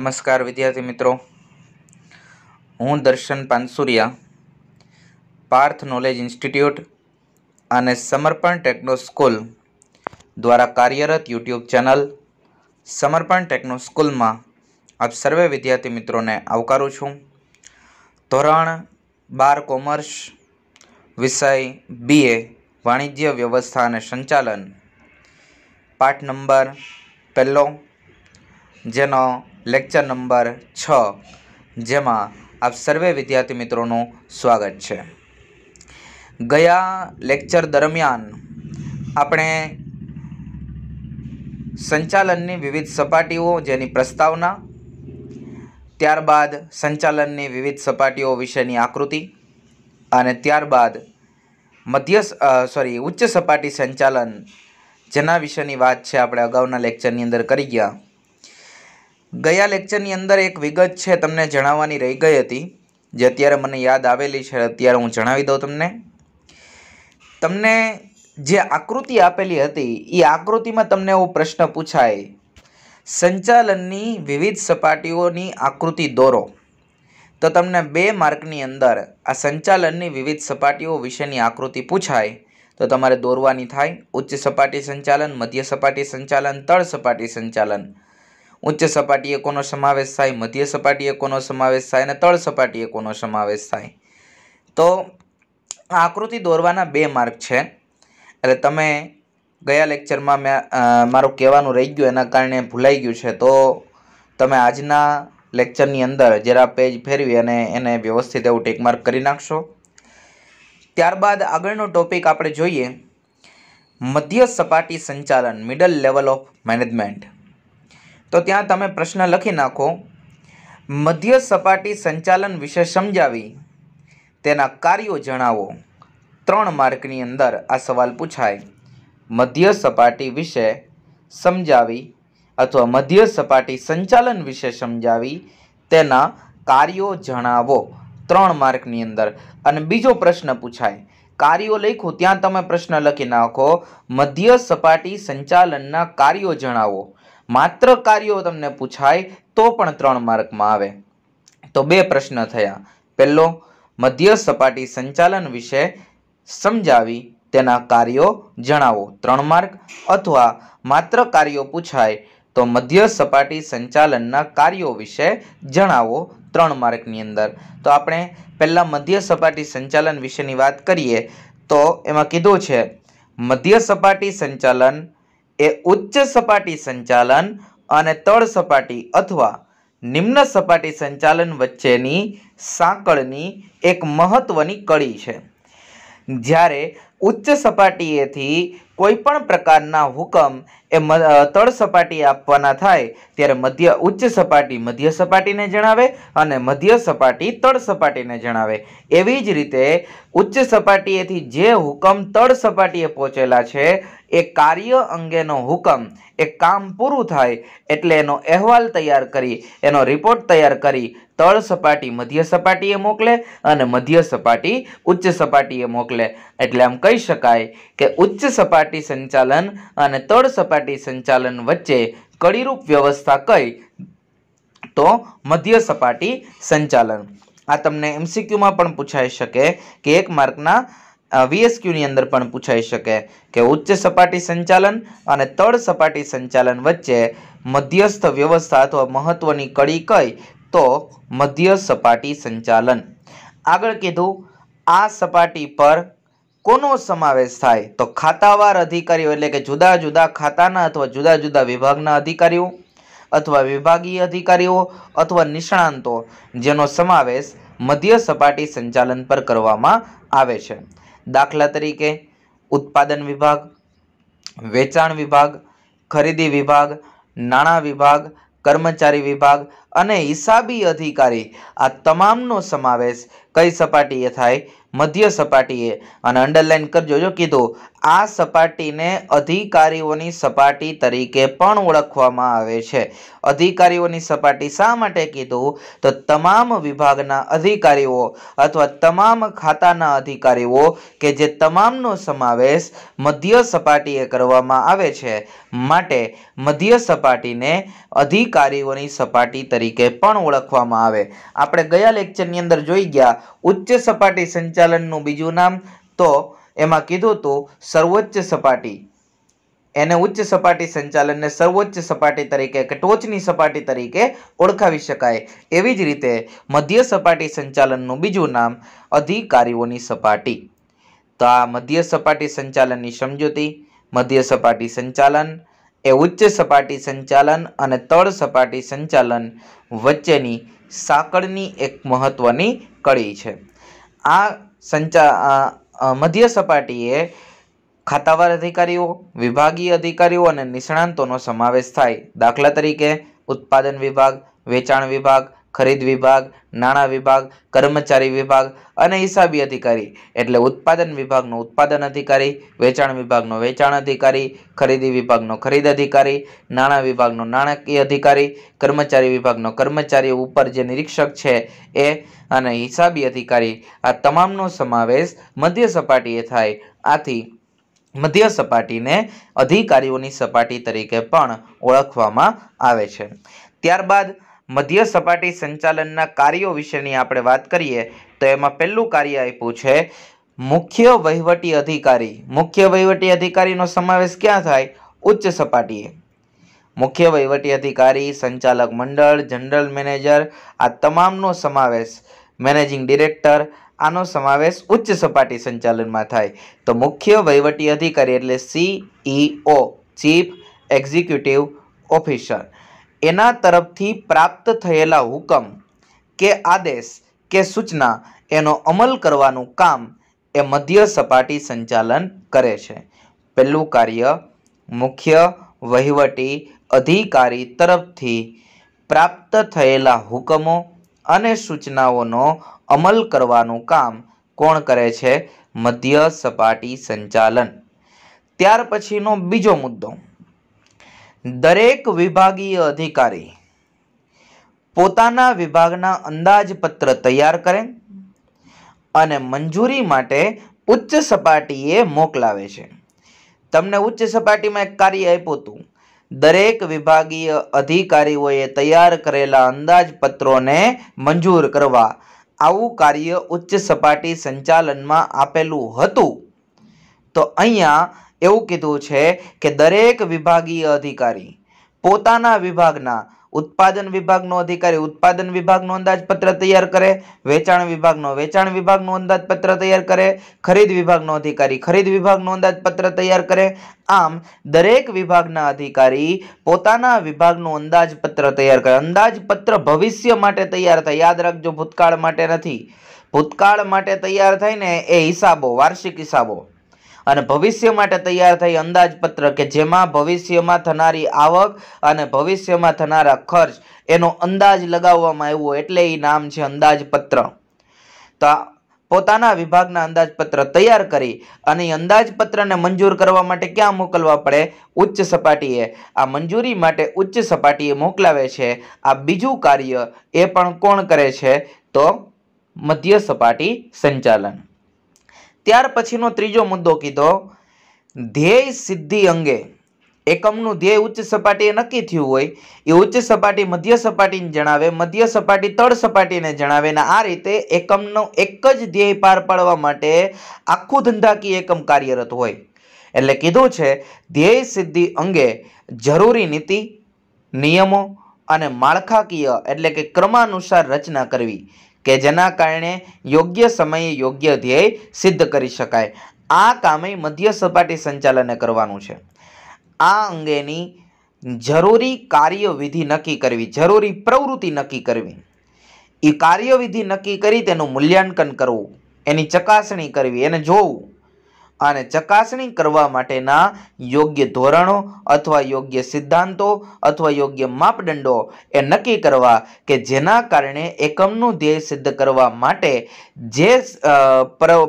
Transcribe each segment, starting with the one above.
નમસ્કાર વિદ્યાર્થી મિત્રો હું દર્શન પાનસુરિયા પાર્થ નોલેજ ઇન્સ્ટિટ્યૂટ અને સમર્પણ ટેકનો સ્કૂલ દ્વારા કાર્યરત યુટ્યુબ ચેનલ સમર્પણ ટેકનો સ્કૂલમાં આપ સર્વે વિદ્યાર્થી મિત્રોને આવકારું છું ધોરણ બાર કોમર્સ વિષય બી એ વાણિજ્ય વ્યવસ્થા અને સંચાલન પાઠ નંબર પહેલો જેનો લેક્ચર નંબર છ જેમાં આપ સર્વે વિદ્યાર્થી મિત્રોનું સ્વાગત છે ગયા લેક્ચર દરમિયાન આપણે સંચાલનની વિવિધ સપાટીઓ જેની પ્રસ્તાવના ત્યારબાદ સંચાલનની વિવિધ સપાટીઓ વિશેની આકૃતિ અને ત્યારબાદ મધ્ય સોરી ઉચ્ચ સપાટી સંચાલન જેના વિશેની વાત છે આપણે અગાઉના લેક્ચરની અંદર કરી ગયા ગયા લેક્ચરની અંદર એક વિગત છે તમને જણાવવાની રહી ગઈ હતી જે અત્યારે મને યાદ આવેલી છે અત્યારે હું જણાવી દઉં તમને તમને જે આકૃતિ આપેલી હતી એ આકૃતિમાં તમને એવો પ્રશ્ન પૂછાય સંચાલનની વિવિધ સપાટીઓની આકૃતિ દોરો તો તમને બે માર્કની અંદર આ સંચાલનની વિવિધ સપાટીઓ વિશેની આકૃતિ પૂછાય તો તમારે દોરવાની થાય ઉચ્ચ સપાટી સંચાલન મધ્ય સપાટી સંચાલન તળ સપાટી સંચાલન ઉચ્ચ સપાટીએ કોનો સમાવેશ થાય મધ્ય સપાટીએ કોનો સમાવેશ થાય અને તળ સપાટીએ કોનો સમાવેશ થાય તો આકૃતિ દોરવાના બે માર્ક છે એટલે તમે ગયા લેક્ચરમાં મેં મારું કહેવાનું રહી ગયું એના કારણે ભૂલાઈ ગયું છે તો તમે આજના લેક્ચરની અંદર જરા પેજ ફેરવી અને એને વ્યવસ્થિત એવું ટેકમાર્ક કરી નાખશો ત્યારબાદ આગળનો ટોપિક આપણે જોઈએ મધ્ય સપાટી સંચાલન મિડલ લેવલ ઓફ મેનેજમેન્ટ તો ત્યાં તમે પ્રશ્ન લખી નાખો મધ્ય સપાટી સંચાલન વિશે સમજાવી તેના કાર્યો જણાવો ત્રણ માર્કની અંદર આ સવાલ પૂછાય મધ્ય સપાટી વિશે સમજાવી અથવા મધ્ય સપાટી સંચાલન વિશે સમજાવી તેના કાર્યો જણાવો ત્રણ માર્કની અંદર અને બીજો પ્રશ્ન પૂછાય કાર્યો લખો ત્યાં તમે પ્રશ્ન લખી નાખો મધ્ય સપાટી સંચાલનના કાર્યો જણાવો માત્ર કાર્યો તમને પૂછાય તો પણ ત્રણ માર્કમાં આવે તો બે પ્રશ્ન થયા પહેલો મધ્ય સપાટી સંચાલન વિશે સમજાવી તેના કાર્યો જણાવો ત્રણ માર્ક અથવા માત્ર કાર્યો પૂછાય તો મધ્ય સપાટી સંચાલનના કાર્યો વિશે જણાવો ત્રણ માર્કની અંદર તો આપણે પહેલાં મધ્ય સપાટી સંચાલન વિશેની વાત કરીએ તો એમાં કીધું છે મધ્ય સપાટી સંચાલન એ ઉચ્ચ સપાટી સંચાલન અને તળ સપાટી અથવા નિમ્ન સપાટી સંચાલન વચ્ચેની સાંકળની એક મહત્વની કડી છે જ્યારે ઉચ્ચ સપાટીએથી કોઈ પણ પ્રકારના હુકમ એ તળ સપાટી આપવાના થાય ત્યારે મધ્ય ઉચ્ચ સપાટી મધ્ય સપાટીને જણાવે અને મધ્ય સપાટી તળ સપાટીને જણાવે એવી જ રીતે ઉચ્ચ સપાટીએથી જે હુકમ તળ સપાટીએ પહોંચેલા છે એ કાર્ય અંગેનો હુકમ એ કામ પૂરું થાય એટલે એનો અહેવાલ તૈયાર કરી એનો રિપોર્ટ તૈયાર કરી તળ સપાટી મધ્ય સપાટીએ મોકલે અને મધ્ય સપાટી ઉચ્ચ સપાટીએ મોકલે એટલે આમ કહી શકાય કે ઉચ્ચ સપાટી સંચાલન અને તળ સપાટી સંચાલન વચ્ચે કડીરૂપ વ્યવસ્થા કઈ તો મધ્ય સપાટી સંચાલન આ તમને એમસીક્યુમાં પણ પૂછાઈ શકે કે એક માર્કના વીએસક્યુની અંદર પણ પૂછાઈ શકે કે ઉચ્ચ સપાટી સંચાલન અને તળ સપાટી સંચાલન વચ્ચે મધ્યસ્થ વ્યવસ્થા અથવા મહત્વની કડી કઈ તો મધ્ય સપાટી સંચાલન આગળ કીધું આ સપાટી પર કોનો સમાવેશ થાય તો ખાતાવાર અધિકારીઓ એટલે કે જુદા જુદા ખાતાના અથવા જુદા જુદા વિભાગના અધિકારીઓ અથવા વિભાગીય અધિકારીઓ અથવા નિષ્ણાંતો જેનો સમાવેશ મધ્ય સપાટી સંચાલન પર કરવામાં આવે છે દાખલા તરીકે ઉત્પાદન વિભાગ વેચાણ વિભાગ ખરીદી વિભાગ નાણાં વિભાગ કર્મચારી વિભાગ અને હિસાબી અધિકારી આ તમામનો સમાવેશ કઈ સપાટીએ થાય મધ્ય સપાટીએ અને અંડરલાઇન કરજો જો કીધું આ સપાટીને અધિકારીઓની સપાટી તરીકે પણ ઓળખવામાં આવે છે અધિકારીઓની સપાટી શા માટે કીધું તો તમામ વિભાગના અધિકારીઓ અથવા તમામ ખાતાના અધિકારીઓ કે જે તમામનો સમાવેશ મધ્ય સપાટીએ કરવામાં આવે છે માટે મધ્ય સપાટીને અધિકારીઓની સપાટી તરીકે પણ ઓળખવામાં આવે આપણે ગયા લેક્ચરની અંદર જોઈ ગયા ઉચ્ચ સપાટી સંચાલન સંચાલનનું બીજું નામ તો એમાં કીધું હતું સર્વોચ્ચ સપાટી એને ઉચ્ચ સપાટી સંચાલનને સર્વોચ્ચ સપાટી તરીકે કે ટોચની સપાટી તરીકે ઓળખાવી શકાય એવી જ રીતે મધ્ય સપાટી સંચાલનનું બીજું નામ અધિકારીઓની સપાટી તો આ મધ્ય સપાટી સંચાલનની સમજૂતી મધ્ય સપાટી સંચાલન એ ઉચ્ચ સપાટી સંચાલન અને તળ સપાટી સંચાલન વચ્ચેની સાંકળની એક મહત્ત્વની કડી છે આ સંચા મધ્ય સપાટીએ ખાતાવાર અધિકારીઓ વિભાગીય અધિકારીઓ અને નિષ્ણાંતોનો સમાવેશ થાય દાખલા તરીકે ઉત્પાદન વિભાગ વેચાણ વિભાગ ખરીદ વિભાગ નાણાં વિભાગ કર્મચારી વિભાગ અને હિસાબી અધિકારી એટલે ઉત્પાદન વિભાગનો ઉત્પાદન અધિકારી વેચાણ વિભાગનો વેચાણ અધિકારી ખરીદી વિભાગનો ખરીદ અધિકારી નાણાં વિભાગનો નાણાકીય અધિકારી કર્મચારી વિભાગનો કર્મચારી ઉપર જે નિરીક્ષક છે એ અને હિસાબી અધિકારી આ તમામનો સમાવેશ મધ્ય સપાટીએ થાય આથી મધ્ય સપાટીને અધિકારીઓની સપાટી તરીકે પણ ઓળખવામાં આવે છે ત્યારબાદ મધ્ય સપાટી સંચાલનના કાર્યો વિશેની આપણે વાત કરીએ તો એમાં પહેલું કાર્ય આપ્યું છે મુખ્ય વહીવટી અધિકારી મુખ્ય વહીવટી અધિકારીનો સમાવેશ ક્યાં થાય ઉચ્ચ સપાટીએ મુખ્ય વહીવટી અધિકારી સંચાલક મંડળ જનરલ મેનેજર આ તમામનો સમાવેશ મેનેજિંગ ડિરેક્ટર આનો સમાવેશ ઉચ્ચ સપાટી સંચાલનમાં થાય તો મુખ્ય વહીવટી અધિકારી એટલે CEO e chief executive officer એના તરફથી પ્રાપ્ત થયેલા હુકમ કે આદેશ કે સૂચના એનો અમલ કરવાનું કામ એ મધ્ય સપાટી સંચાલન કરે છે પહેલું કાર્ય મુખ્ય વહીવટી અધિકારી તરફથી પ્રાપ્ત થયેલા હુકમો અને સૂચનાઓનો અમલ કરવાનું કામ કોણ કરે છે મધ્ય સપાટી સંચાલન ત્યાર પછીનો બીજો મુદ્દો દરેક વિભાગીય અધિકારી પોતાના વિભાગના અંદાજપત્ર તૈયાર કરે અને મંજૂરી માટે ઉચ્ચ સપાટીએ મોકલાવે છે તમને ઉચ્ચ સપાટીમાં એક કાર્ય આપ્યું હતું દરેક વિભાગીય અધિકારીઓએ તૈયાર કરેલા અંદાજપત્રોને મંજૂર કરવા આવું કાર્ય ઉચ્ચ સપાટી સંચાલનમાં આપેલું હતું તો અહીંયા એવું કીધું છે કે દરેક વિભાગીય અધિકારી પોતાના વિભાગના ઉત્પાદન વિભાગનો અધિકારી ઉત્પાદન વિભાગનો અંદાજપત્ર તૈયાર કરે વેચાણ વિભાગનો વેચાણ વિભાગનો અંદાજપત્ર તૈયાર કરે ખરીદ વિભાગનો અધિકારી ખરીદ વિભાગનો અંદાજપત્ર તૈયાર કરે આમ દરેક વિભાગના અધિકારી પોતાના વિભાગનું અંદાજપત્ર તૈયાર કરે અંદાજપત્ર ભવિષ્ય માટે તૈયાર થાય યાદ રાખજો ભૂતકાળ માટે નથી ભૂતકાળ માટે તૈયાર થાય ને એ હિસાબો વાર્ષિક હિસાબો અને ભવિષ્ય માટે તૈયાર થઈ અંદાજપત્ર કે જેમાં ભવિષ્યમાં થનારી આવક અને ભવિષ્યમાં થનારા ખર્ચ એનો અંદાજ લગાવવામાં આવ્યો એટલે એ નામ છે અંદાજપત્ર તો પોતાના વિભાગના અંદાજપત્ર તૈયાર કરી અને એ અંદાજપત્રને મંજૂર કરવા માટે ક્યાં મોકલવા પડે ઉચ્ચ સપાટીએ આ મંજૂરી માટે ઉચ્ચ સપાટીએ મોકલાવે છે આ બીજું કાર્ય એ પણ કોણ કરે છે તો મધ્ય સપાટી સંચાલન ત્યાર પછીનો ત્રીજો મુદ્દો કીધો ધ્યેય સિદ્ધિ અંગે એકમનું ધ્યેય ઉચ્ચ સપાટીએ નક્કી થયું હોય એ ઉચ્ચ સપાટી મધ્ય સપાટીને જણાવે મધ્ય સપાટી તળ સપાટીને જણાવે અને આ રીતે એકમનો એક જ ધ્યેય પાર પાડવા માટે આખું ધંધાકીય એકમ કાર્યરત હોય એટલે કીધું છે ધ્યેય સિદ્ધિ અંગે જરૂરી નીતિ નિયમો અને માળખાકીય એટલે કે ક્રમાનુસાર રચના કરવી કે જેના કારણે યોગ્ય સમયે યોગ્ય ધ્યેય સિદ્ધ કરી શકાય આ કામે મધ્ય સપાટી સંચાલને કરવાનું છે આ અંગેની જરૂરી કાર્યવિધિ નક્કી કરવી જરૂરી પ્રવૃત્તિ નક્કી કરવી એ કાર્યવિધિ નક્કી કરી તેનું મૂલ્યાંકન કરવું એની ચકાસણી કરવી એને જોવું આને ચકાસણી કરવા માટેના યોગ્ય ધોરણો અથવા યોગ્ય સિદ્ધાંતો અથવા યોગ્ય માપદંડો એ નક્કી કરવા કે જેના કારણે એકમનું ધ્યેય સિદ્ધ કરવા માટે જે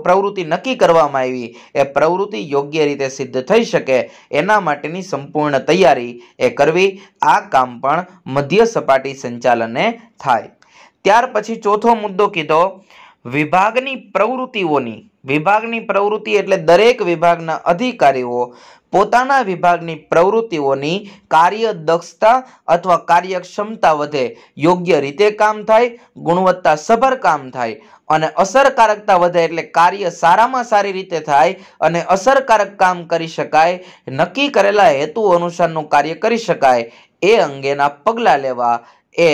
પ્રવૃત્તિ નક્કી કરવામાં આવી એ પ્રવૃત્તિ યોગ્ય રીતે સિદ્ધ થઈ શકે એના માટેની સંપૂર્ણ તૈયારી એ કરવી આ કામ પણ મધ્ય સપાટી સંચાલને થાય ત્યાર પછી ચોથો મુદ્દો કીધો વિભાગની પ્રવૃત્તિઓની વિભાગની પ્રવૃત્તિ એટલે દરેક વિભાગના અધિકારીઓ પોતાના વિભાગની પ્રવૃત્તિઓની કાર્ય દક્ષતા અથવા કાર્યક્ષમતા વધે યોગ્ય રીતે કામ થાય ગુણવત્તા સભર કામ થાય અને અસરકારકતા વધે એટલે કાર્ય સારામાં સારી રીતે થાય અને અસરકારક કામ કરી શકાય નક્કી કરેલા હેતુ અનુસારનું કાર્ય કરી શકાય એ અંગેના પગલાં લેવા એ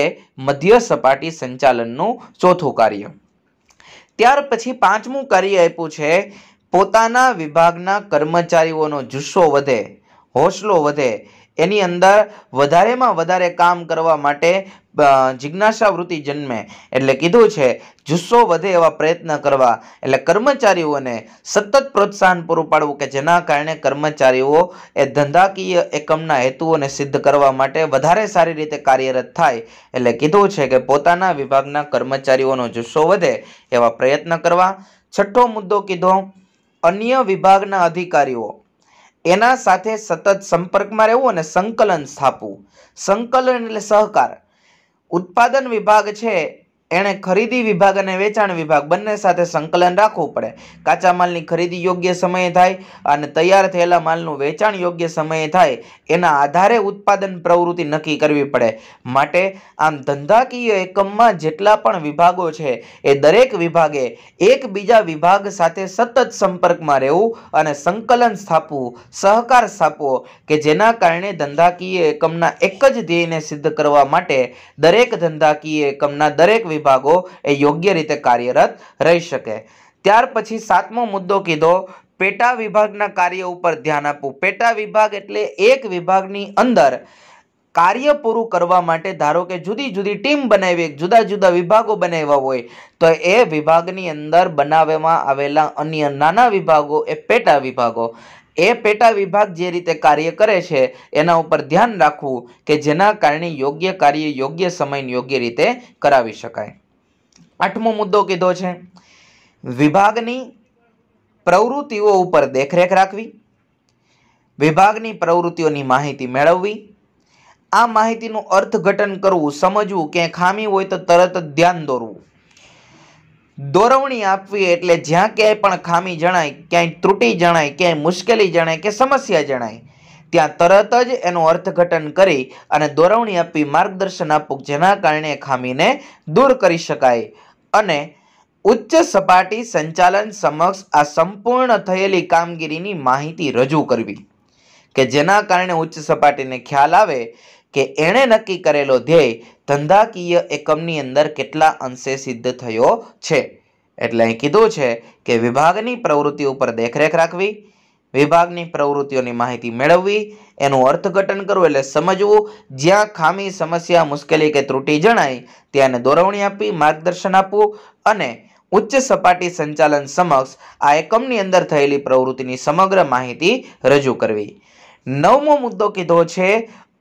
મધ્ય સપાટી સંચાલનનું ચોથું કાર્ય ત્યાર પછી પાંચમું કાર્ય આપ્યું છે પોતાના વિભાગના કર્મચારીઓનો જુસ્સો વધે હોસલો વધે એની અંદર વધારેમાં વધારે કામ કરવા માટે જિજ્ઞાસાવૃત્તિ જન્મે એટલે કીધું છે જુસ્સો વધે એવા પ્રયત્ન કરવા એટલે કર્મચારીઓને સતત પ્રોત્સાહન પૂરું પાડવું કે જેના કારણે કર્મચારીઓ એ ધંધાકીય એકમના હેતુઓને સિદ્ધ કરવા માટે વધારે સારી રીતે કાર્યરત થાય એટલે કીધું છે કે પોતાના વિભાગના કર્મચારીઓનો જુસ્સો વધે એવા પ્રયત્ન કરવા છઠ્ઠો મુદ્દો કીધો અન્ય વિભાગના અધિકારીઓ એના સાથે સતત સંપર્કમાં રહેવું અને સંકલન સ્થાપવું સંકલન એટલે સહકાર ઉત્પાદન વિભાગ છે એણે ખરીદી વિભાગ અને વેચાણ વિભાગ બંને સાથે સંકલન રાખવું પડે કાચા માલની ખરીદી યોગ્ય સમયે થાય અને તૈયાર થયેલા માલનું વેચાણ યોગ્ય સમયે થાય એના આધારે ઉત્પાદન પ્રવૃત્તિ નક્કી કરવી પડે માટે આમ ધંધાકીય એકમમાં જેટલા પણ વિભાગો છે એ દરેક વિભાગે એકબીજા વિભાગ સાથે સતત સંપર્કમાં રહેવું અને સંકલન સ્થાપવું સહકાર સ્થાપવો કે જેના કારણે ધંધાકીય એકમના એક જ ધ્યેયને સિદ્ધ કરવા માટે દરેક ધંધાકીય એકમના દરેક વિભાગો એ યોગ્ય રીતે કાર્યરત રહી શકે ત્યાર પછી સાતમો મુદ્દો કીધો પેટા વિભાગના કાર્ય ઉપર ધ્યાન આપવું પેટા વિભાગ એટલે એક વિભાગની અંદર કાર્ય પૂરું કરવા માટે ધારો કે જુદી જુદી ટીમ બનાવી જુદા જુદા વિભાગો બનાવ્યા હોય તો એ વિભાગની અંદર બનાવવામાં આવેલા અન્ય નાના વિભાગો એ પેટા વિભાગો એ પેટા વિભાગ જે રીતે કાર્ય કરે છે એના ઉપર ધ્યાન રાખવું કે જેના કારણે યોગ્ય કાર્ય યોગ્ય સમયને યોગ્ય રીતે કરાવી શકાય આઠમો મુદ્દો કીધો છે વિભાગની પ્રવૃત્તિઓ ઉપર દેખરેખ રાખવી વિભાગની પ્રવૃત્તિઓની માહિતી મેળવવી આ માહિતીનું અર્થઘટન કરવું સમજવું કે ખામી હોય તો તરત જ ધ્યાન દોરવું દોરવણી આપવી એટલે જ્યાં ક્યાંય પણ ખામી જણાય ક્યાંય ત્રુટિ જણાય ક્યાંય મુશ્કેલી જણાય કે સમસ્યા જણાય ત્યાં તરત જ એનું અર્થઘટન કરી અને દોરવણી આપી માર્ગદર્શન આપવું જેના કારણે ખામીને દૂર કરી શકાય અને ઉચ્ચ સપાટી સંચાલન સમક્ષ આ સંપૂર્ણ થયેલી કામગીરીની માહિતી રજૂ કરવી કે જેના કારણે ઉચ્ચ સપાટીને ખ્યાલ આવે કે એણે નક્કી કરેલો ધ્યેય ધંધાકીય એકમની અંદર કેટલા અંશે સિદ્ધ થયો છે એટલે અહીં કીધું છે કે વિભાગની પ્રવૃત્તિ ઉપર દેખરેખ રાખવી વિભાગની પ્રવૃત્તિઓની માહિતી મેળવવી એનું અર્થઘટન કરવું એટલે સમજવું જ્યાં ખામી સમસ્યા મુશ્કેલી કે ત્રુટિ જણાય ત્યાં દોરવણી આપવી માર્ગદર્શન આપવું અને ઉચ્ચ સપાટી સંચાલન સમક્ષ આ એકમની અંદર થયેલી પ્રવૃત્તિની સમગ્ર માહિતી રજૂ કરવી નવમો મુદ્દો કીધો છે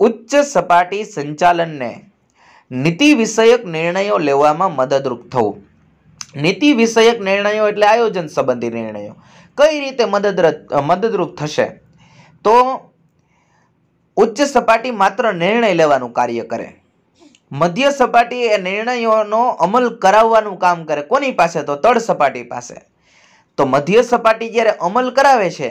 ઉચ્ચ સપાટી સંચાલનને નીતિ વિષયક નિર્ણયો લેવામાં મદદરૂપ થવું નીતિ વિષયક નિર્ણયો એટલે આયોજન સંબંધી નિર્ણયો કઈ રીતે મદદરૂપ મદદરૂપ થશે તો ઉચ્ચ સપાટી માત્ર નિર્ણય લેવાનું કાર્ય કરે મધ્ય સપાટી એ નિર્ણયોનો અમલ કરાવવાનું કામ કરે કોની પાસે તો તળ સપાટી પાસે તો મધ્ય સપાટી જ્યારે અમલ કરાવે છે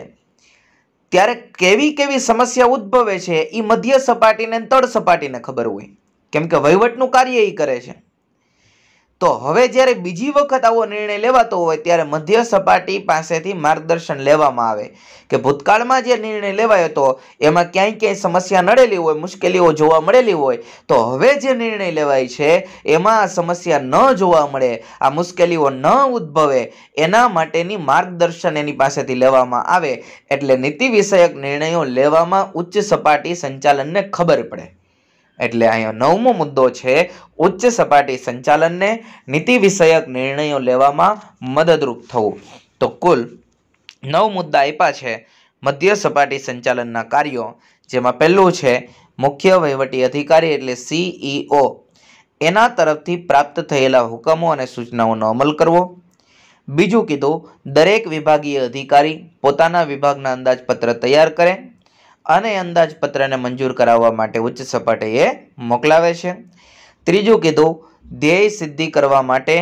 ત્યારે કેવી કેવી સમસ્યા ઉદ્ભવે છે એ મધ્ય સપાટીને તળ સપાટીને ખબર હોય કેમ કે વહીવટનું કાર્ય એ કરે છે તો હવે જ્યારે બીજી વખત આવો નિર્ણય લેવાતો હોય ત્યારે મધ્ય સપાટી પાસેથી માર્ગદર્શન લેવામાં આવે કે ભૂતકાળમાં જે નિર્ણય લેવાયો હતો એમાં ક્યાંય ક્યાંય સમસ્યા નડેલી હોય મુશ્કેલીઓ જોવા મળેલી હોય તો હવે જે નિર્ણય લેવાય છે એમાં આ સમસ્યા ન જોવા મળે આ મુશ્કેલીઓ ન ઉદ્ભવે એના માટેની માર્ગદર્શન એની પાસેથી લેવામાં આવે એટલે નીતિ વિષયક નિર્ણયો લેવામાં ઉચ્ચ સપાટી સંચાલનને ખબર પડે એટલે અહીંયા નવમો મુદ્દો છે ઉચ્ચ સપાટી સંચાલનને નીતિ વિષયક નિર્ણયો લેવામાં મદદરૂપ થવું તો કુલ નવ મુદ્દા આપ્યા છે મધ્ય સપાટી સંચાલનના કાર્યો જેમાં પહેલું છે મુખ્ય વહીવટી અધિકારી એટલે સીઈઓ e એના તરફથી પ્રાપ્ત થયેલા હુકમો અને સૂચનાઓનો અમલ કરવો બીજું કીધું દરેક વિભાગીય અધિકારી પોતાના વિભાગના અંદાજપત્ર તૈયાર કરે અને અંદાજપત્રને મંજૂર કરાવવા માટે ઉચ્ચ સપાટીએ મોકલાવે છે ત્રીજું કીધું ધ્યેય સિદ્ધિ કરવા માટે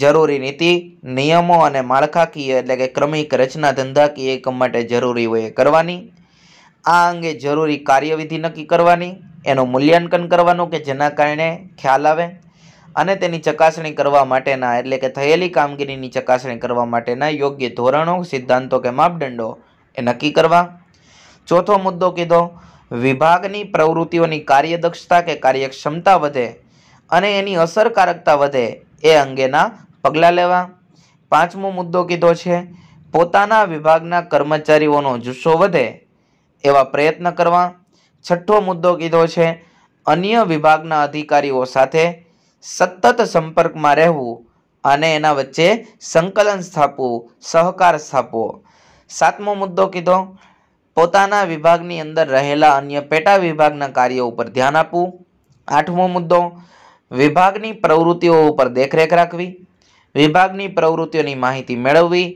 જરૂરી નીતિ નિયમો અને માળખાકીય એટલે કે ક્રમિક રચના ધંધાકીય એકમ માટે જરૂરી હોય એ કરવાની આ અંગે જરૂરી કાર્યવિધિ નક્કી કરવાની એનું મૂલ્યાંકન કરવાનું કે જેના કારણે ખ્યાલ આવે અને તેની ચકાસણી કરવા માટેના એટલે કે થયેલી કામગીરીની ચકાસણી કરવા માટેના યોગ્ય ધોરણો સિદ્ધાંતો કે માપદંડો એ નક્કી કરવા ચોથો મુદ્દો કીધો વિભાગની પ્રવૃત્તિઓની કાર્યદક્ષતા કે કાર્યક્ષમતા વધે અને એની અસરકારકતા વધે એ અંગેના પગલાં લેવા પાંચમો મુદ્દો કીધો છે પોતાના વિભાગના કર્મચારીઓનો જુસ્સો વધે એવા પ્રયત્ન કરવા છઠ્ઠો મુદ્દો કીધો છે અન્ય વિભાગના અધિકારીઓ સાથે સતત સંપર્કમાં રહેવું અને એના વચ્ચે સંકલન સ્થાપવું સહકાર સ્થાપવો સાતમો મુદ્દો કીધો પોતાના વિભાગની અંદર રહેલા અન્ય પેટા વિભાગના કાર્યો ઉપર ધ્યાન આપવું આઠમો મુદ્દો વિભાગની પ્રવૃત્તિઓ ઉપર દેખરેખ રાખવી વિભાગની પ્રવૃત્તિઓની માહિતી મેળવવી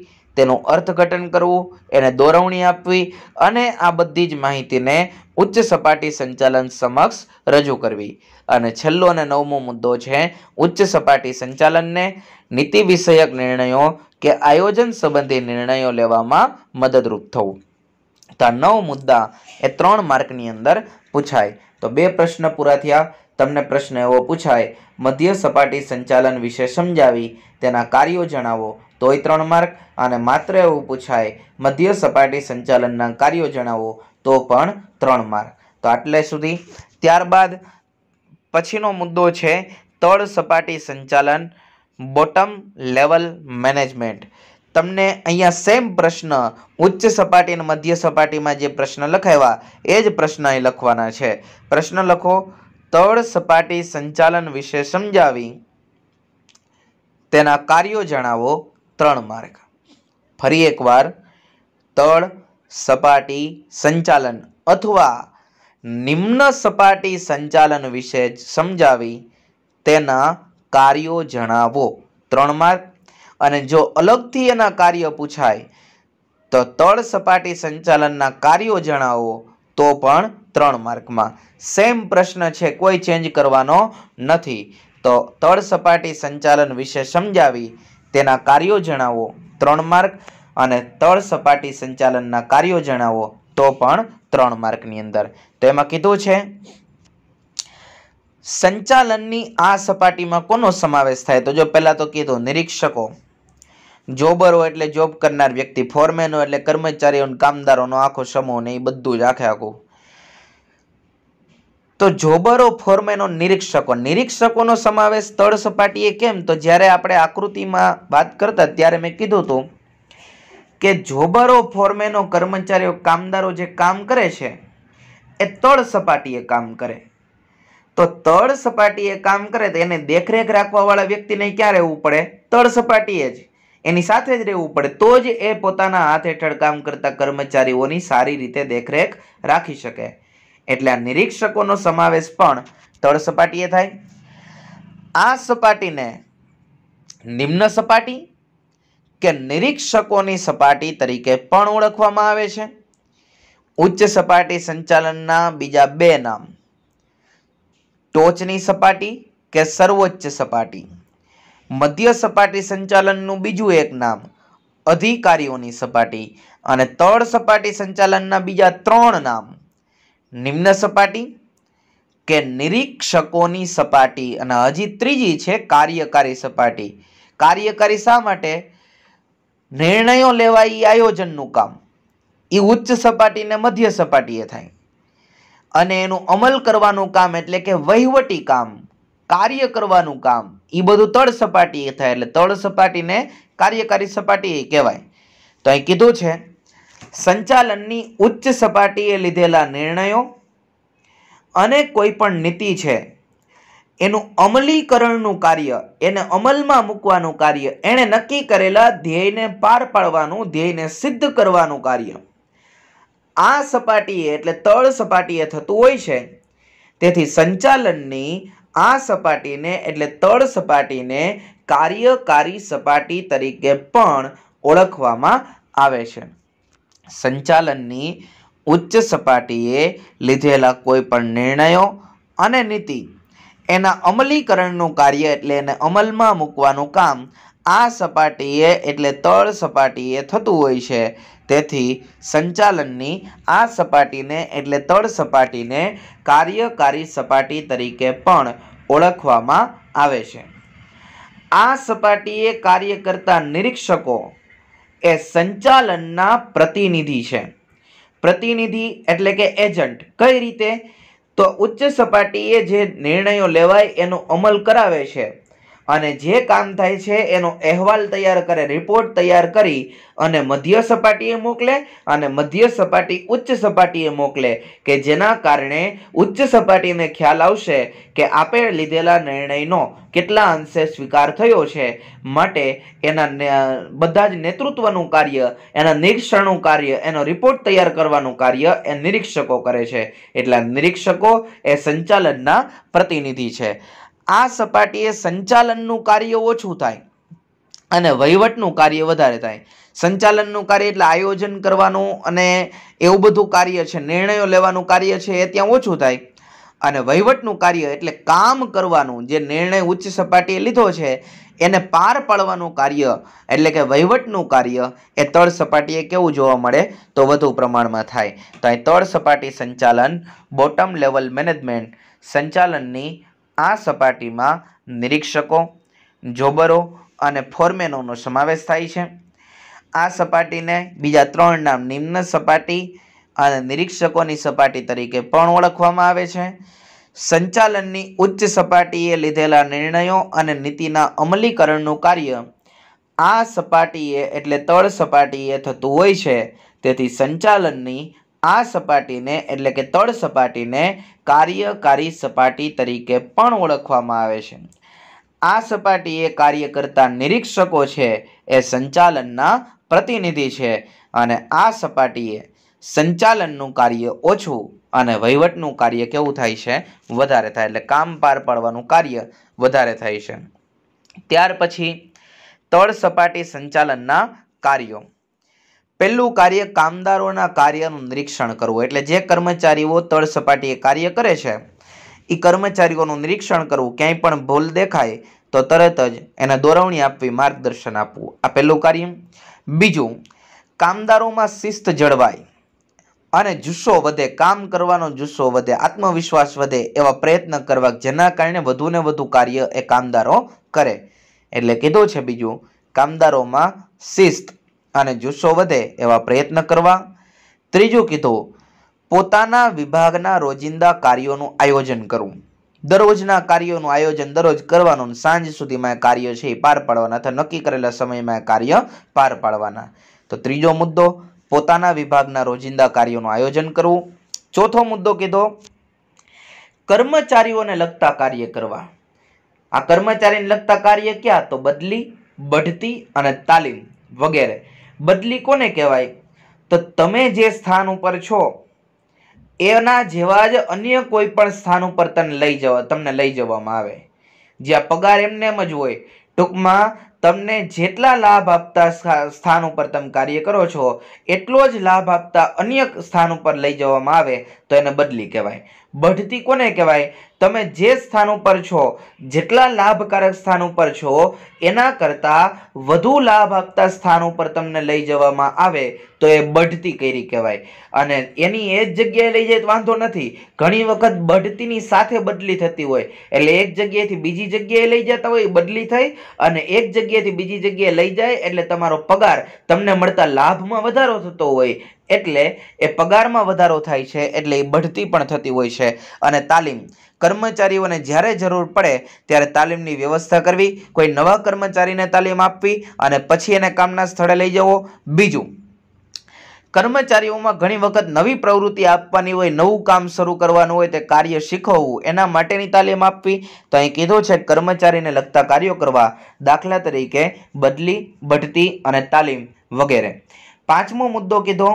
તેનું અર્થઘટન કરવું એને દોરવણી આપવી અને આ બધી જ માહિતીને ઉચ્ચ સપાટી સંચાલન સમક્ષ રજૂ કરવી અને છેલ્લો અને નવમો મુદ્દો છે ઉચ્ચ સપાટી સંચાલનને નીતિ વિષયક નિર્ણયો કે આયોજન સંબંધી નિર્ણયો લેવામાં મદદરૂપ થવું તથા નવ મુદ્દા એ ત્રણ માર્કની અંદર પૂછાય તો બે પ્રશ્ન પૂરા થયા તમને પ્રશ્ન એવો પૂછાય મધ્ય સપાટી સંચાલન વિશે સમજાવી તેના કાર્યો જણાવો તોય ત્રણ માર્ક અને માત્ર એવું પૂછાય મધ્ય સપાટી સંચાલનના કાર્યો જણાવો તો પણ ત્રણ માર્ક તો આટલે સુધી ત્યારબાદ પછીનો મુદ્દો છે તળ સપાટી સંચાલન બોટમ લેવલ મેનેજમેન્ટ તમને અહીંયા સેમ પ્રશ્ન ઉચ્ચ સપાટી અને મધ્ય સપાટીમાં જે પ્રશ્ન લખાવ્યા એ જ પ્રશ્ન અહીં લખવાના છે પ્રશ્ન લખો તળ સપાટી સંચાલન વિશે સમજાવી તેના કાર્યો જણાવો ત્રણ માર્ક ફરી એકવાર તળ સપાટી સંચાલન અથવા નિમ્ન સપાટી સંચાલન વિશે સમજાવી તેના કાર્યો જણાવો ત્રણ માર્ક અને જો અલગથી એના કાર્ય પૂછાય તો તળ સપાટી સંચાલનના કાર્યો જણાવો તો પણ ત્રણ માર્કમાં સેમ પ્રશ્ન છે કોઈ ચેન્જ કરવાનો નથી તો તળ સપાટી સંચાલન વિશે સમજાવી તેના કાર્યો જણાવો ત્રણ માર્ક અને તળ સપાટી સંચાલનના કાર્યો જણાવો તો પણ ત્રણ માર્કની અંદર તો એમાં કીધું છે સંચાલનની આ સપાટીમાં કોનો સમાવેશ થાય તો જો પહેલાં તો કીધું નિરીક્ષકો જોબરો એટલે જોબ કરનાર વ્યક્તિ ફોરમેનો એટલે કર્મચારીઓ કામદારોનો આખો સમૂહ ને એ બધું જ આખે આખું તો જોબરો ફોરમેનો નિરીક્ષકો નિરીક્ષકોનો સમાવેશ સ્થળ સપાટીએ કેમ તો જ્યારે આપણે આકૃતિમાં વાત કરતા ત્યારે મેં કીધું હતું કે જોબરો ફોરમેનો કર્મચારીઓ કામદારો જે કામ કરે છે એ તળ સપાટીએ કામ કરે તો તળ સપાટીએ કામ કરે તો એને દેખરેખ રાખવાવાળા વ્યક્તિને ક્યાં રહેવું પડે તળ સપાટીએ જ એની સાથે જ રહેવું પડે તો જ એ પોતાના હાથ હેઠળ કામ કરતા કર્મચારીઓની સારી રીતે દેખરેખ રાખી શકે એટલે આ નિરીક્ષકોનો સમાવેશ પણ તળ સપાટીએ થાય આ સપાટીને નિમ્ન સપાટી કે નિરીક્ષકોની સપાટી તરીકે પણ ઓળખવામાં આવે છે ઉચ્ચ સપાટી સંચાલનના બીજા બે નામ ટોચની સપાટી કે સર્વોચ્ચ સપાટી મધ્ય સપાટી સંચાલનનું બીજું એક નામ અધિકારીઓની સપાટી અને તળ સપાટી સંચાલનના બીજા ત્રણ નામ નિમ્ન સપાટી કે નિરીક્ષકોની સપાટી અને હજી ત્રીજી છે કાર્યકારી સપાટી કાર્યકારી શા માટે નિર્ણયો લેવા એ આયોજનનું કામ એ ઉચ્ચ સપાટીને મધ્ય સપાટીએ થાય અને એનું અમલ કરવાનું કામ એટલે કે વહીવટી કામ કાર્ય કરવાનું કામ એ બધું તળ સપાટી થાય એટલે તળ સપાટીને કાર્યકારી સપાટી કહેવાય તો અહીં કીધું છે સંચાલનની ઉચ્ચ સપાટીએ લીધેલા નિર્ણયો અને કોઈ પણ નીતિ છે એનું અમલીકરણનું કાર્ય એને અમલમાં મૂકવાનું કાર્ય એણે નક્કી કરેલા ધ્યેયને પાર પાડવાનું ધ્યેયને સિદ્ધ કરવાનું કાર્ય આ સપાટીએ એટલે તળ સપાટીએ થતું હોય છે તેથી સંચાલનની આ સપાટીને એટલે તળ સપાટીને કાર્યકારી સપાટી તરીકે પણ ઓળખવામાં આવે છે સંચાલનની ઉચ્ચ સપાટીએ લીધેલા કોઈ પણ નિર્ણયો અને નીતિ એના અમલીકરણનું કાર્ય એટલે એને અમલમાં મૂકવાનું કામ આ સપાટીએ એટલે તળ સપાટીએ થતું હોય છે તેથી સંચાલનની આ સપાટીને એટલે તળ સપાટીને કાર્યકારી સપાટી તરીકે પણ ઓળખવામાં આવે છે આ સપાટીએ કાર્ય કરતા નિરીક્ષકો એ સંચાલનના પ્રતિનિધિ છે પ્રતિનિધિ એટલે કે એજન્ટ કઈ રીતે તો ઉચ્ચ સપાટીએ જે નિર્ણયો લેવાય એનો અમલ કરાવે છે અને જે કામ થાય છે એનો અહેવાલ તૈયાર કરે રિપોર્ટ તૈયાર કરી અને મધ્ય સપાટીએ મોકલે અને મધ્ય સપાટી ઉચ્ચ સપાટીએ મોકલે કે જેના કારણે ઉચ્ચ સપાટીને ખ્યાલ આવશે કે આપે લીધેલા નિર્ણયનો કેટલા અંશે સ્વીકાર થયો છે માટે એના બધા જ નેતૃત્વનું કાર્ય એના નિરીક્ષણનું કાર્ય એનો રિપોર્ટ તૈયાર કરવાનું કાર્ય એ નિરીક્ષકો કરે છે એટલે નિરીક્ષકો એ સંચાલનના પ્રતિનિધિ છે આ સપાટીએ સંચાલનનું કાર્ય ઓછું થાય અને વહીવટનું કાર્ય વધારે થાય સંચાલનનું કાર્ય એટલે આયોજન કરવાનું અને એવું બધું કાર્ય છે નિર્ણયો લેવાનું કાર્ય છે એ ત્યાં ઓછું થાય અને વહીવટનું કાર્ય એટલે કામ કરવાનું જે નિર્ણય ઉચ્ચ સપાટીએ લીધો છે એને પાર પાડવાનું કાર્ય એટલે કે વહીવટનું કાર્ય એ તળ સપાટીએ કેવું જોવા મળે તો વધુ પ્રમાણમાં થાય તો અહીં તળ સપાટી સંચાલન બોટમ લેવલ મેનેજમેન્ટ સંચાલનની આ સપાટીમાં નિરીક્ષકો જોબરો અને ફોરમેનોનો સમાવેશ થાય છે આ સપાટીને બીજા ત્રણ નામ નિમ્ન સપાટી અને નિરીક્ષકોની સપાટી તરીકે પણ ઓળખવામાં આવે છે સંચાલનની ઉચ્ચ સપાટીએ લીધેલા નિર્ણયો અને નીતિના અમલીકરણનું કાર્ય આ સપાટીએ એટલે તળ સપાટીએ થતું હોય છે તેથી સંચાલનની આ સપાટીને એટલે કે તળ સપાટીને કાર્યકારી સપાટી તરીકે પણ ઓળખવામાં આવે છે આ સપાટી એ કાર્ય કરતા નિરીક્ષકો છે એ સંચાલનના પ્રતિનિધિ છે અને આ સપાટીએ સંચાલનનું કાર્ય ઓછું અને વહીવટનું કાર્ય કેવું થાય છે વધારે થાય એટલે કામ પાર પાડવાનું કાર્ય વધારે થાય છે ત્યાર પછી તળ સપાટી સંચાલનના કાર્યો પહેલું કાર્ય કામદારોના કાર્યનું નિરીક્ષણ કરવું એટલે જે કર્મચારીઓ તળ સપાટીએ કાર્ય કરે છે એ કર્મચારીઓનું નિરીક્ષણ કરવું ક્યાંય પણ ભૂલ દેખાય તો તરત જ એને દોરવણી આપવી માર્ગદર્શન આપવું આ પહેલું કાર્ય બીજું કામદારોમાં શિસ્ત જળવાય અને જુસ્સો વધે કામ કરવાનો જુસ્સો વધે આત્મવિશ્વાસ વધે એવા પ્રયત્ન કરવા જેના કારણે વધુને વધુ કાર્ય એ કામદારો કરે એટલે કીધું છે બીજું કામદારોમાં શિસ્ત અને જુસ્સો વધે એવા પ્રયત્ન કરવા ત્રીજું કીધું પોતાના વિભાગના રોજિંદા કાર્યોનું આયોજન કરવું દરરોજના કાર્યોનું આયોજન દરરોજ કરવાનું સાંજ સુધીમાં કાર્ય છે એ પાર પાડવાના અથવા નક્કી કરેલા સમયમાં કાર્ય પાર પાડવાના તો ત્રીજો મુદ્દો પોતાના વિભાગના રોજિંદા કાર્યોનું આયોજન કરવું ચોથો મુદ્દો કીધો કર્મચારીઓને લગતા કાર્ય કરવા આ કર્મચારીને લગતા કાર્ય ક્યાં તો બદલી બઢતી અને તાલીમ વગેરે બદલી કોને કહેવાય તો તમે જે સ્થાન ઉપર છો એના જેવા જ અન્ય કોઈ પણ સ્થાન ઉપર તને લઈ જવા તમને લઈ જવામાં આવે જ્યાં પગાર એમને એમ જ હોય ટૂંકમાં તમને જેટલા લાભ આપતા સ્થાન ઉપર તમે કાર્ય કરો છો એટલો જ લાભ આપતા અન્ય સ્થાન ઉપર લઈ જવામાં આવે તો એને બદલી કહેવાય બઢતી કોને કહેવાય તમે જે સ્થાન ઉપર છો જેટલા લાભકારક સ્થાન ઉપર છો એના કરતાં વધુ લાભ આપતા સ્થાન ઉપર તમને લઈ જવામાં આવે તો એ બઢતી કરી કહેવાય અને એની એ જ જગ્યાએ લઈ જાય તો વાંધો નથી ઘણી વખત બઢતીની સાથે બદલી થતી હોય એટલે એક જગ્યાએથી બીજી જગ્યાએ લઈ જતા હોય બદલી થઈ અને એક જગ્યાએથી બીજી જગ્યાએ લઈ જાય એટલે તમારો પગાર તમને મળતા લાભમાં વધારો થતો હોય એટલે એ પગારમાં વધારો થાય છે એટલે એ બઢતી પણ થતી હોય છે અને તાલીમ કર્મચારીઓને જ્યારે જરૂર પડે ત્યારે તાલીમની વ્યવસ્થા કરવી કોઈ નવા કર્મચારીને તાલીમ આપવી અને પછી એને કામના સ્થળે લઈ જવો બીજું કર્મચારીઓમાં ઘણી વખત નવી પ્રવૃત્તિ આપવાની હોય નવું કામ શરૂ કરવાનું હોય તે કાર્ય શીખવવું એના માટેની તાલીમ આપવી તો અહીં કીધું છે કર્મચારીને લગતા કાર્યો કરવા દાખલા તરીકે બદલી બઢતી અને તાલીમ વગેરે પાંચમો મુદ્દો કીધો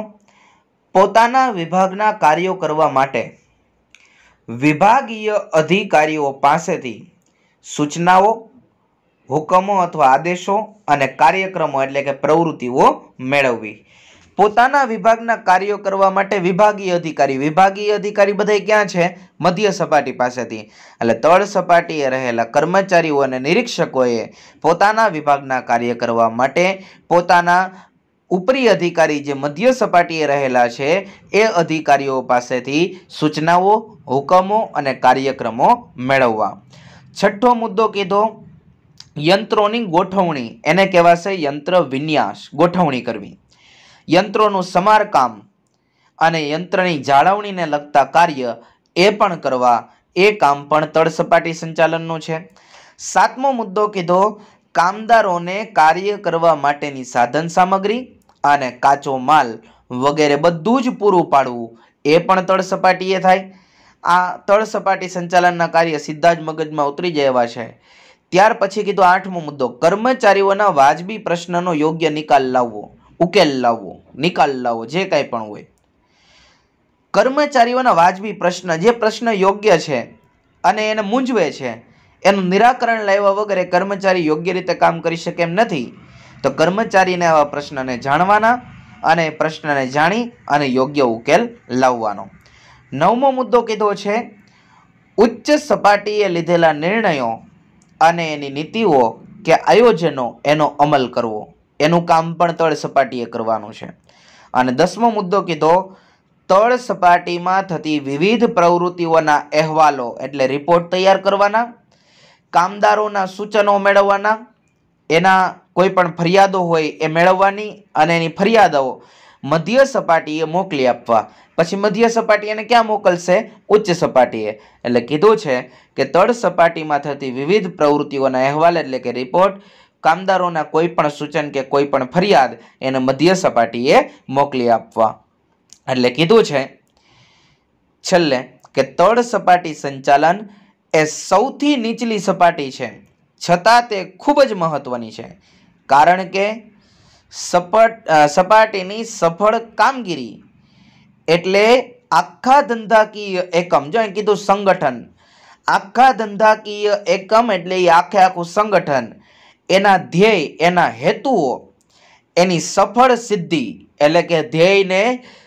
પોતાના વિભાગના કાર્યો કરવા માટે વિભાગીય અધિકારીઓ પાસેથી સૂચનાઓ હુકમો અથવા આદેશો અને કાર્યક્રમો એટલે કે પ્રવૃત્તિઓ મેળવવી પોતાના વિભાગના કાર્યો કરવા માટે વિભાગીય અધિકારી વિભાગીય અધિકારી બધા ક્યાં છે મધ્ય સપાટી પાસેથી એટલે તળ સપાટીએ રહેલા કર્મચારીઓ અને નિરીક્ષકોએ પોતાના વિભાગના કાર્ય કરવા માટે પોતાના ઉપરી અધિકારી જે મધ્ય સપાટીએ રહેલા છે એ અધિકારીઓ પાસેથી સૂચનાઓ હુકમો અને કાર્યક્રમો મેળવવા છઠ્ઠો મુદ્દો કીધો યંત્રોની ગોઠવણી એને કહેવાશે યંત્ર વિન્યાસ ગોઠવણી કરવી યંત્રોનું સમારકામ અને યંત્રની જાળવણીને લગતા કાર્ય એ પણ કરવા એ કામ પણ તળસપાટી સપાટી સંચાલનનું છે સાતમો મુદ્દો કીધો કામદારોને કાર્ય કરવા માટેની સાધન સામગ્રી અને કાચો માલ વગેરે બધું જ પૂરું પાડવું એ પણ તળ સપાટીએ થાય આ તળ સપાટી સંચાલનના કાર્ય સીધા જ મગજમાં ઉતરી જવા છે ત્યાર પછી કીધું આઠમો મુદ્દો કર્મચારીઓના વાજબી પ્રશ્નનો યોગ્ય નિકાલ લાવવો ઉકેલ લાવવો નિકાલ લાવવો જે કાંઈ પણ હોય કર્મચારીઓના વાજબી પ્રશ્ન જે પ્રશ્ન યોગ્ય છે અને એને મૂંઝવે છે એનું નિરાકરણ લાવ્યા વગર કર્મચારી યોગ્ય રીતે કામ કરી શકે એમ નથી તો કર્મચારીને આવા પ્રશ્નને જાણવાના અને પ્રશ્નને જાણી અને યોગ્ય ઉકેલ લાવવાનો નવમો મુદ્દો કીધો છે ઉચ્ચ સપાટીએ લીધેલા નિર્ણયો અને એની નીતિઓ કે આયોજનો એનો અમલ કરવો એનું કામ પણ તળ સપાટીએ કરવાનું છે અને દસમો મુદ્દો કીધો તળ સપાટીમાં થતી વિવિધ પ્રવૃત્તિઓના અહેવાલો એટલે રિપોર્ટ તૈયાર કરવાના કામદારોના સૂચનો મેળવવાના એના કોઈ પણ ફરિયાદો હોય એ મેળવવાની અને એની ફરિયાદો મધ્ય સપાટીએ મોકલી આપવા પછી મધ્ય સપાટી એને ક્યાં મોકલશે ઉચ્ચ સપાટીએ એટલે કીધું છે કે તળ સપાટીમાં થતી વિવિધ પ્રવૃત્તિઓના અહેવાલ એટલે કે રિપોર્ટ કામદારોના કોઈ પણ સૂચન કે કોઈ પણ ફરિયાદ એને મધ્ય સપાટીએ મોકલી આપવા એટલે કીધું છે છેલ્લે કે તળ સપાટી સંચાલન એ સૌથી નીચલી સપાટી છે છતાં તે ખૂબ જ મહત્વની છે કારણ કે સપટ સપાટીની સફળ કામગીરી એટલે આખા ધંધાકીય એકમ જો અહીં કીધું સંગઠન આખા ધંધાકીય એકમ એટલે એ આખે આખું સંગઠન એના ધ્યેય એના હેતુઓ એની સફળ સિદ્ધિ એટલે કે ધ્યેયને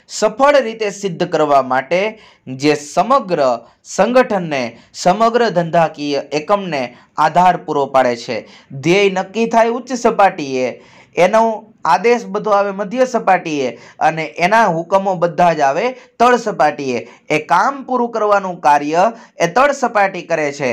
સફળ રીતે સિદ્ધ કરવા માટે જે સમગ્ર સંગઠનને સમગ્ર ધંધાકીય એકમને આધાર પૂરો પાડે છે ધ્યેય નક્કી થાય ઉચ્ચ સપાટીએ એનો આદેશ બધો આવે મધ્ય સપાટીએ અને એના હુકમો બધા જ આવે તળ સપાટીએ એ કામ પૂરું કરવાનું કાર્ય એ તળ સપાટી કરે છે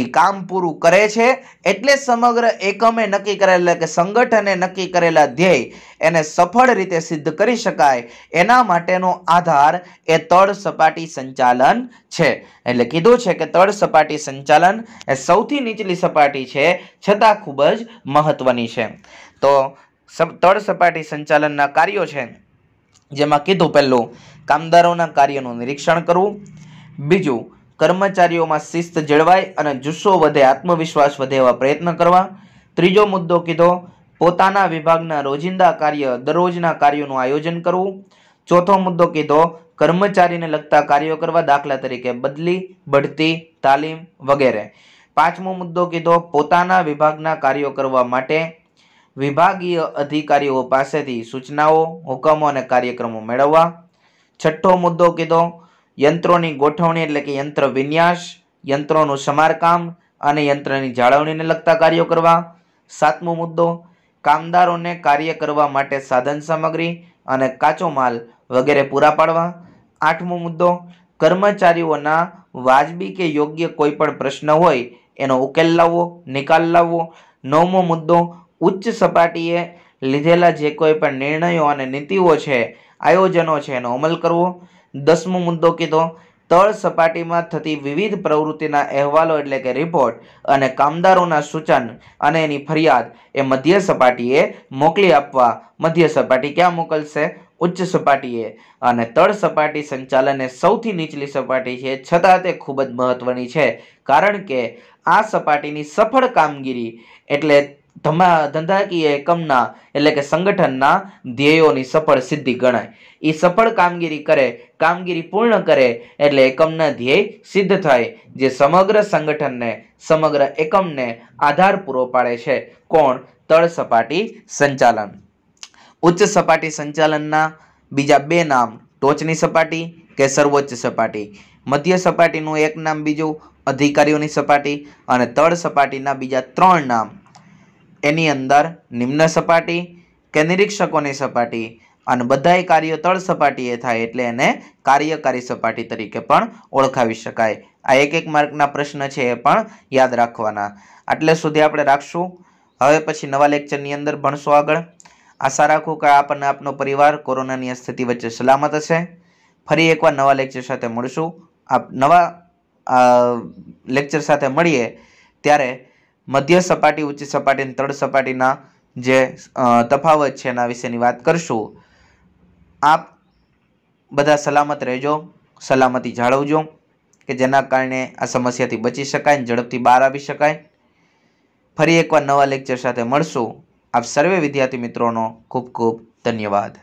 એ કામ પૂરું કરે છે એટલે સમગ્ર એકમે નક્કી કરેલા કે સંગઠને નક્કી કરેલા ધ્યેય એને સફળ રીતે સિદ્ધ કરી શકાય એના માટેનો આધાર એ તળ સપાટી સંચાલન છે એટલે કીધું છે કે તળ સપાટી સંચાલન એ સૌથી નીચલી સપાટી છે છતાં ખૂબ જ મહત્વની છે તો તળ સપાટી સંચાલનના કાર્યો છે જેમાં કીધું પહેલું કામદારોના કાર્યનું નિરીક્ષણ કરવું બીજું કર્મચારીઓમાં શિસ્ત જળવાય અને જુસ્સો વધે આત્મવિશ્વાસ વધે એવા પ્રયત્ન કરવા ત્રીજો મુદ્દો કીધો પોતાના વિભાગના રોજિંદા કાર્ય દરરોજના કાર્યોનું આયોજન કરવું ચોથો મુદ્દો કીધો કર્મચારીને લગતા કાર્યો કરવા દાખલા તરીકે બદલી બઢતી તાલીમ વગેરે પાંચમો મુદ્દો કીધો પોતાના વિભાગના કાર્યો કરવા માટે વિભાગીય અધિકારીઓ પાસેથી સૂચનાઓ હુકમો અને કાર્યક્રમો મેળવવા છઠ્ઠો મુદ્દો કીધો યંત્રોની ગોઠવણી એટલે કે યંત્ર વિન્યાસ યંત્રોનું સમારકામ અને યંત્રની જાળવણીને લગતા કાર્યો કરવા સાતમો મુદ્દો કામદારોને કાર્ય કરવા માટે સાધન સામગ્રી અને કાચો માલ વગેરે પૂરા પાડવા આઠમો મુદ્દો કર્મચારીઓના વાજબી કે યોગ્ય કોઈપણ પ્રશ્ન હોય એનો ઉકેલ લાવવો નિકાલ લાવવો નવમો મુદ્દો ઉચ્ચ સપાટીએ લીધેલા જે કોઈ પણ નિર્ણયો અને નીતિઓ છે આયોજનો છે એનો અમલ કરવો દસમો મુદ્દો કીધો તળ સપાટીમાં થતી વિવિધ પ્રવૃત્તિના અહેવાલો એટલે કે રિપોર્ટ અને કામદારોના સૂચન અને એની ફરિયાદ એ મધ્ય સપાટીએ મોકલી આપવા મધ્ય સપાટી ક્યાં મોકલશે ઉચ્ચ સપાટીએ અને તળ સપાટી સંચાલન એ સૌથી નીચલી સપાટી છે છતાં તે ખૂબ જ મહત્વની છે કારણ કે આ સપાટીની સફળ કામગીરી એટલે ધમા ધંધાકીય એકમના એટલે કે સંગઠનના ધ્યેયોની સફળ સિદ્ધિ ગણાય એ સફળ કામગીરી કરે કામગીરી પૂર્ણ કરે એટલે એકમના ધ્યેય સિદ્ધ થાય જે સમગ્ર સંગઠનને સમગ્ર એકમને આધાર પૂરો પાડે છે કોણ તળ સપાટી સંચાલન ઉચ્ચ સપાટી સંચાલનના બીજા બે નામ ટોચની સપાટી કે સર્વોચ્ચ સપાટી મધ્ય સપાટીનું એક નામ બીજું અધિકારીઓની સપાટી અને તળ સપાટીના બીજા ત્રણ નામ એની અંદર નિમ્ન સપાટી કે નિરીક્ષકોની સપાટી અને બધાય કાર્યો તળ સપાટીએ થાય એટલે એને કાર્યકારી સપાટી તરીકે પણ ઓળખાવી શકાય આ એક એક માર્કના પ્રશ્ન છે એ પણ યાદ રાખવાના આટલે સુધી આપણે રાખશું હવે પછી નવા લેક્ચરની અંદર ભણશું આગળ આશા રાખું કે આપણને આપનો પરિવાર કોરોનાની સ્થિતિ વચ્ચે સલામત હશે ફરી એકવાર નવા લેક્ચર સાથે મળશું આપ નવા લેક્ચર સાથે મળીએ ત્યારે મધ્ય સપાટી ઉચ્ચ સપાટી અને તળ સપાટીના જે તફાવત છે એના વિશેની વાત કરશું આપ બધા સલામત રહેજો સલામતી જાળવજો કે જેના કારણે આ સમસ્યાથી બચી શકાય અને ઝડપથી બહાર આવી શકાય ફરી એકવાર નવા લેક્ચર સાથે મળશું આપ સર્વે વિદ્યાર્થી મિત્રોનો ખૂબ ખૂબ ધન્યવાદ